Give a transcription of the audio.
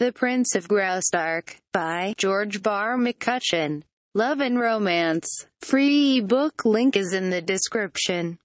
The Prince of Graustark by George Barr McCutcheon. Love and Romance. Free ebook link is in the description.